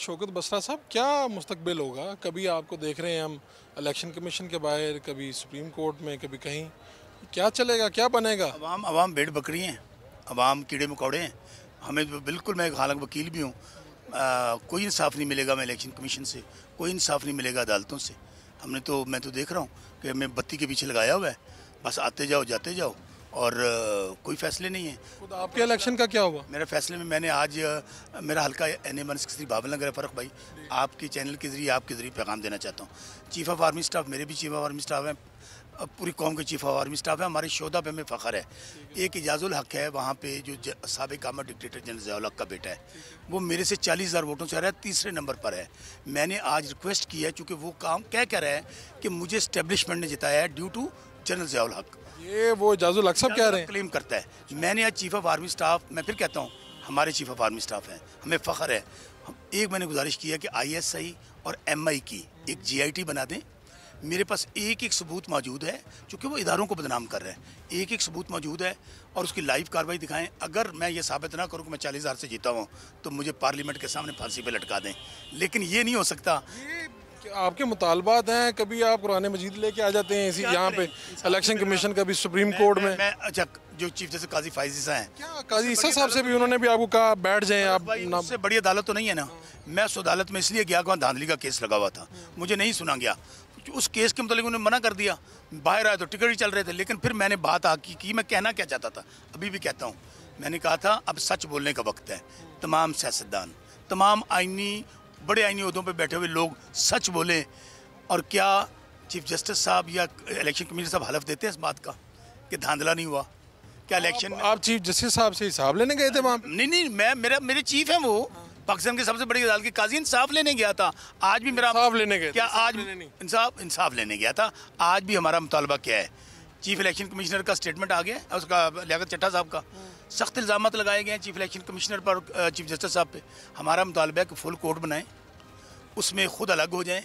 शौकत बसरा साहब क्या मुस्तबिल होगा कभी आपको देख रहे हैं हम इलेक्शन कमीशन के बाहर कभी सुप्रीम कोर्ट में कभी कहीं क्या चलेगा क्या बनेगा अवाम अवाम भेड़ बकरी हैं अवाम कीड़े मकौड़े हैं हमें तो बिल्कुल मैं हालांकि वकील भी हूँ कोई इंसाफ नहीं मिलेगा मैं इलेक्शन कमीशन से कोई इंसाफ नहीं मिलेगा अदालतों से हमने तो मैं तो देख रहा हूँ कि हमें बत्ती के पीछे लगाया हुआ है बस आते जाओ जाते जाओ और कोई फैसले नहीं है आपके इलेक्शन का क्या हुआ मेरे फैसले में मैंने आज मेरा हल्का एन ए श्री सिक्सटी बावलनगर फरक भाई आपके चैनल के ज़रिए आपके ज़रिए पैगाम देना चाहता हूँ चीफ ऑफ आर्मी स्टाफ मेरे भी चीफ ऑफ आर्मी स्टाफ हैं पूरी कौम के चीफ ऑफ आर्मी स्टाफ है हमारे शोधा पे हमें फ़ख्र है एक इजाजुल हक है वहाँ पे जो सबक आमा डिक्टेटर जनरल जयाल का बेटा है वो मेरे से चालीस हज़ार वोटों से आ रहा है तीसरे नंबर पर है मैंने आज रिक्वेस्ट किया है चूँकि वो काम क्या कह रहा है कि मुझे स्टेबलिशमेंट ने जिताया है ड्यू टू जनरल जयाल हक ये वो जाजुल अक्सर कह रहे हैं क्लेम करता है मैंने आज चीफ ऑफ आर्मी स्टाफ मैं फिर कहता हूँ हमारे चीफ ऑफ आर्मी स्टाफ हैं हमें फ़ख्र है एक मैंने गुजारिश की है कि आईएसआई और एमआई की एक जीआईटी बना दें मेरे पास एक एक सबूत मौजूद है चूँकि वो इदारों को बदनाम कर रहे हैं एक एक सबूत मौजूद है और उसकी लाइव कार्रवाई दिखाएं अगर मैं ये साबित ना करूं कि मैं चालीस हज़ार से जीता हूं तो मुझे पार्लियामेंट के सामने फांसी पे लटका दें लेकिन ये नहीं हो सकता आपके मुतालबात हैं कभी आप कुरान मजीद लेके आ जाते हैं इसी यहाँ पे इलेक्शन कमीशन कभी सुप्रीम कोर्ट में मैं अच्छा जो चीफ जस्टिस काजी फाइज साहब हैं काजी ईसा साहब से भी उन्होंने भी आपको कहा बैठ जाएं आप उससे बड़ी अदालत तो नहीं है ना मैं उस अदालत में इसलिए गया वहाँ धांधली का केस लगा हुआ था मुझे नहीं सुना गया उस केस के मतलब उन्होंने मना कर दिया बाहर आए तो टिकट ही चल रहे थे लेकिन फिर मैंने बात आकी की मैं कहना क्या चाहता था अभी भी कहता हूँ मैंने कहा था अब सच बोलने का वक्त है तमाम सियासतदान तमाम आइनी बड़े आईनी उहदों पर बैठे हुए लोग सच बोलें और क्या चीफ जस्टिस साहब या इलेक्शन कमीशन साहब हलफ देते हैं इस बात का कि धांधला नहीं हुआ क्या इलेक्शन आप, आप चीफ जस्टिस साहब से हिसाब लेने गए थे वहाँ नहीं नहीं मैं मेरा मेरे चीफ हैं वो पाकिस्तान के सबसे बड़ी अदालत के काजी इंसाफ लेने गया था आज भी मेरा इंसाफ लेने गया क्या आज इंसाफ इंसाफ लेने गया था आज भी हमारा मुतालबा क्या है चीफ इलेक्शन कमिश्नर का स्टेटमेंट आ गया है उसका लियात चट्टा साहब का सख्त इल्ज़ाम लगाए गए हैं चीफ इलेक्शन कमिश्नर पर चीफ जस्टिस साहब पे हमारा मुतालबा है कि फुल कोर्ट बनाएं उसमें खुद अलग हो जाएं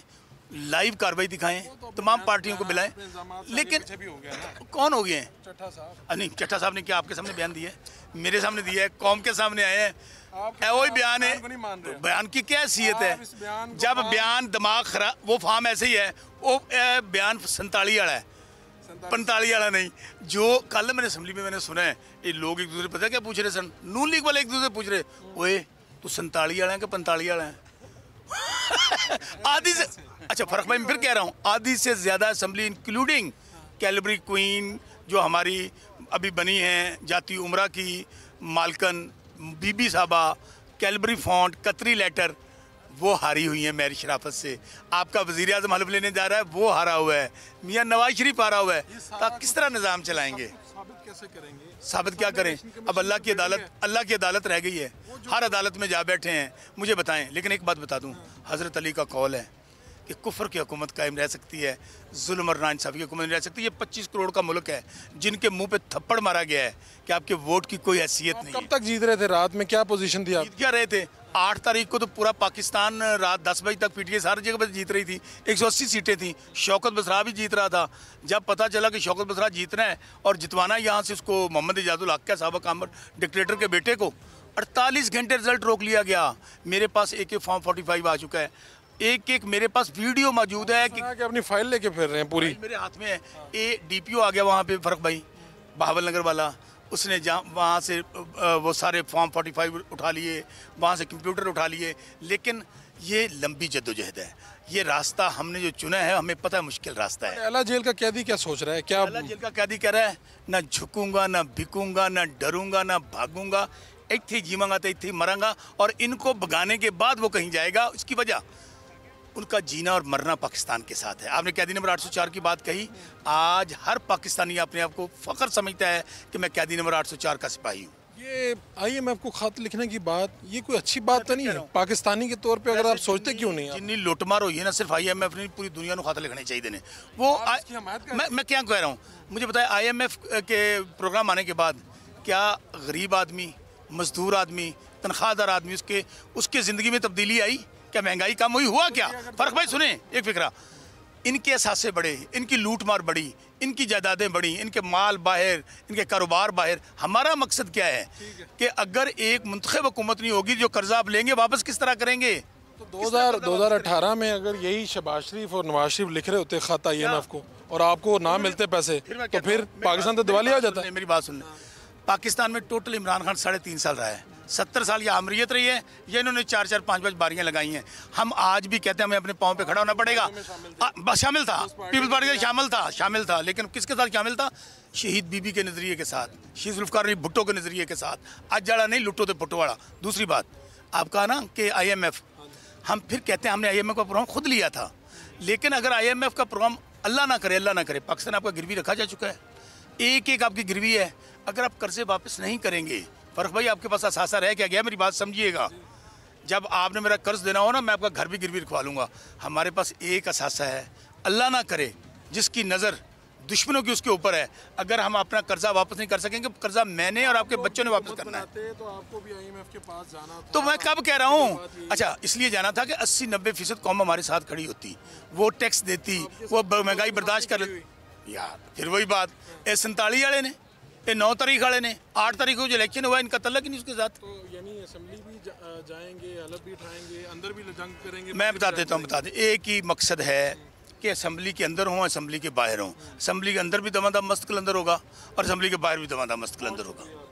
लाइव कार्रवाई दिखाएं तो तमाम पार्टियों को बुलाएं लेकिन हो कौन हो गए हैं चट्टा नहीं चट्टा साहब ने क्या आपके सामने बयान दिया है मेरे सामने दिया है कौम के सामने आए हैं वही बयान है बयान की क्या हैसियत है जब बयान दिमाग खराब वो फार्म ऐसे ही है वो बयान संताली वाला है पंताली वाला नहीं जो कल मैंने असम्बली में मैंने सुना है ये लोग एक दूसरे पता क्या पूछ रहे सन नून लीग वाले एक दूसरे पूछ रहे ओए तू संताली वाला है कि पंताली वाला है आधी से अच्छा फर्क मैं फिर कह रहा हूँ आधी से ज़्यादा असम्बली इंक्लूडिंग कैलबरी क्वीन जो हमारी अभी बनी है जाति उम्र की मालकन बीबी साहबा कैलबरी फॉन्ट कतरी लेटर वो हारी हुई हैं मेरी शराफत से आपका वजीर अजम हल्फ लेने जा रहा है वो हारा हुआ है मियाँ नवाज शरीफ हारा हुआ है तो आप किस तरह निज़ाम चलाएंगे साबित क्या करें अब अल्लाह की अदालत अल्लाह की अदालत रह गई है हर अदालत में जा बैठे हैं मुझे बताएं लेकिन एक बात बता दूं हज़रत अली का कौल है कि कुफर की हुकूमत कायम रह सकती है जुल्म और साहब की हुकूमत रह सकती है ये 25 करोड़ का मुल्क है जिनके मुंह पे थप्पड़ मारा गया है कि आपके वोट की कोई हैसियत नहीं कब तक जीत रहे थे रात में क्या पोजीशन थी आप क्या रहे थे आठ तारीख को तो पूरा पाकिस्तान रात दस बजे तक पीटीए सारी जगह पर जीत रही थी एक सौ अस्सी सीटें थी शौकत बसरा भी जीत रहा था जब पता चला कि शौकत बसरा जीतना है और जितवाना है यहाँ से उसको मोहम्मद एजाजुल हक सबक आमर डिक्टेटर के बेटे को अड़तालीस घंटे रिजल्ट रोक लिया गया मेरे पास एक फॉर्म फोर्टी फाइव आ चुका है एक एक मेरे पास वीडियो मौजूद है कि, कि अपनी फाइल लेके फिर रहे हैं पूरी मेरे हाथ में है ए डीपीओ आ गया वहाँ पे फर्क भाई बहावल नगर वाला उसने जहाँ वहाँ से वो सारे फॉर्म फाइव उठा लिए वहाँ से कंप्यूटर उठा लिए लेकिन ये लंबी जद्दोजहद है ये रास्ता हमने जो चुना है हमें पता है मुश्किल रास्ता है अला जेल का कैदी क्या सोच रहा है क्या अला जेल का कैदी कह रहा है ना झुकूंगा ना बिकूंगा ना डरूंगा ना भागूंगा थी जीवंगा तो थी मरंगा और इनको भगाने के बाद वो कहीं जाएगा उसकी वजह उनका जीना और मरना पाकिस्तान के साथ है आपने कैदी नंबर 804 की बात कही आज हर पाकिस्तानी अपने आप को फ़ख्र समझता है कि मैं कैदी नंबर 804 का सिपाही हूँ ये आई एम एफ को खत लिखने की बात ये कोई अच्छी बात तो नहीं है पाकिस्तानी के तौर पे अगर आप सोचते क्यों नहीं जितनी लुटमार हुई है ना सिर्फ आई एम एफ ने पूरी दुनिया को खत लिखने चाहिए ने वो आ, मैं मैं क्या कह रहा हूँ मुझे बताया आई एम एफ के प्रोग्राम आने के बाद क्या गरीब आदमी मजदूर आदमी तनख्वाहदार आदमी उसके उसके ज़िंदगी में तब्दीली आई क्या महंगाई कम हुई हुआ क्या फ़र्क भाई सुने एक फिक्रा इनके असासे बढ़े इनकी लूट मार बढ़ी इनकी जायदादें बढ़ी इनके माल बाहर इनके कारोबार बाहर हमारा मकसद क्या है कि अगर एक मंतखब हुकूमत नहीं होगी जो कर्जा आप लेंगे वापस किस तरह करेंगे तो दो हज़ार दो हज़ार अठारह में अगर यही शबाज शरीफ और नवाज शरीफ लिख रहे होते एन एफ को और आपको ना मिलते पैसे तो फिर पाकिस्तान तो दिवाली आ जाता है मेरी बात सुन लें पाकिस्तान में टोटल इमरान खान साढ़े तीन साल रहा है सत्तर साल यह अमरीत रही है ये इन्होंने चार चार पाँच पाँच बारियाँ लगाई हैं हम आज भी कहते हैं हमें अपने पाँव पे खड़ा होना पड़ेगा बस शामिल था पीपल्स पार्टी का शामिल था शामिल था लेकिन किसके साथ शामिल था शहीद बीबी के नज़रिए के साथ शहीद रही भुट्टो के नज़रिए के साथ आज जड़ा नहीं लुट्टो तो भुट्टो वाला दूसरी बात आप कहा ना कि आई हम फिर कहते हैं हमने आई का प्रोग्राम खुद लिया था लेकिन अगर आई का प्रोग्राम अल्लाह ना करे अल्लाह ना करे पाकिस्तान आपका गिरवी रखा जा चुका है एक एक आपकी गिरवी है अगर आप कर्जे वापस नहीं करेंगे फ़र्क भाई आपके पास असासा रह क्या गया मेरी बात समझिएगा जब आपने मेरा कर्ज देना हो ना मैं आपका घर भी गिरवी रखवा लूँगा हमारे पास एक असासा है अल्लाह ना करे जिसकी नज़र दुश्मनों की उसके ऊपर है अगर हम अपना कर्जा वापस नहीं कर सकेंगे तो कर्जा मैंने और आपके तो बच्चों ने वापस करना है तो, तो आपको भी आईएमएफ के पास जाना था तो मैं कब कह रहा हूँ अच्छा इसलिए जाना था कि 80 नब्बे फीसद कौम हमारे साथ खड़ी होती वो टैक्स देती वो महंगाई तो बर्दाश्त कर यार फिर वही बात ए संताली वाले ने ये नौ तारीख वाले ने आठ तारीख को जो इलेक्शन हुआ इनका तल्लक ही नहीं उसके साथ तो यानी असेंबली भी जा, जाएंगे हलफ भी उठाएंगे अंदर भी जंग करेंगे मैं तो बता देता हूँ बता दें एक ही मकसद है कि असम्बली के अंदर हों असम्बली के बाहर हों असम्बली के अंदर भी दमादम मस्त कलंदर होगा और असम्बली के बाहर भी दमादम मस्त कलंदर होगा